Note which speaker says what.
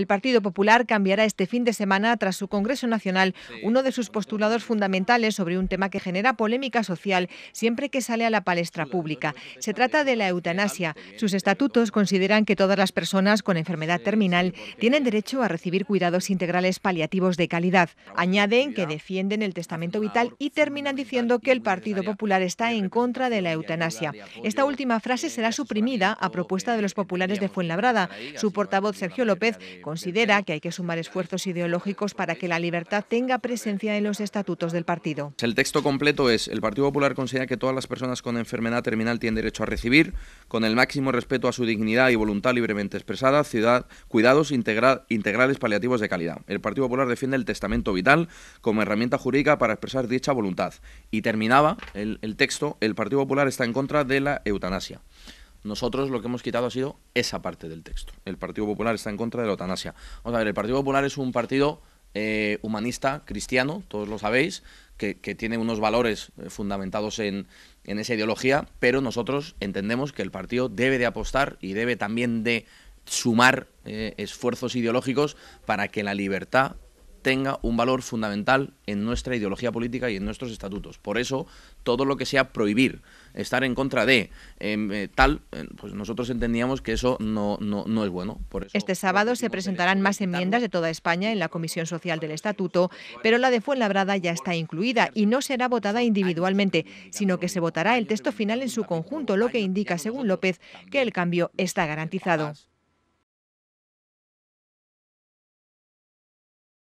Speaker 1: El Partido Popular cambiará este fin de semana, tras su Congreso Nacional, uno de sus postulados fundamentales sobre un tema que genera polémica social siempre que sale a la palestra pública. Se trata de la eutanasia. Sus estatutos consideran que todas las personas con enfermedad terminal tienen derecho a recibir cuidados integrales paliativos de calidad. Añaden que defienden el testamento vital y terminan diciendo que el Partido Popular está en contra de la eutanasia. Esta última frase será suprimida a propuesta de los populares de Fuenlabrada. Su portavoz Sergio López Considera que hay que sumar esfuerzos ideológicos para que la libertad tenga presencia en los estatutos del partido.
Speaker 2: El texto completo es, el Partido Popular considera que todas las personas con enfermedad terminal tienen derecho a recibir, con el máximo respeto a su dignidad y voluntad libremente expresada, cuidados integrales paliativos de calidad. El Partido Popular defiende el testamento vital como herramienta jurídica para expresar dicha voluntad. Y terminaba el texto, el Partido Popular está en contra de la eutanasia. Nosotros lo que hemos quitado ha sido esa parte del texto. El Partido Popular está en contra de la eutanasia. Vamos a ver, el Partido Popular es un partido eh, humanista, cristiano, todos lo sabéis, que, tiene unos valores eh, fundamentados en, en esa ideología, pero nosotros entendemos que el partido debe de apostar y debe también de sumar eh, esfuerzos ideológicos para que la libertad tenga un valor fundamental en nuestra ideología política y en nuestros estatutos. Por eso, todo lo que sea prohibir, estar en contra de em, eh, tal, eh, pues nosotros entendíamos que eso no, no, no es bueno.
Speaker 1: este sábado se presentarán más enmiendas de toda España en la Comisión Social del Estatuto, pero la de Fuenlabrada ya está incluida y no será votada individualmente, sino que se votará el texto final en su conjunto, lo que indica, según López, que el cambio está garantizado.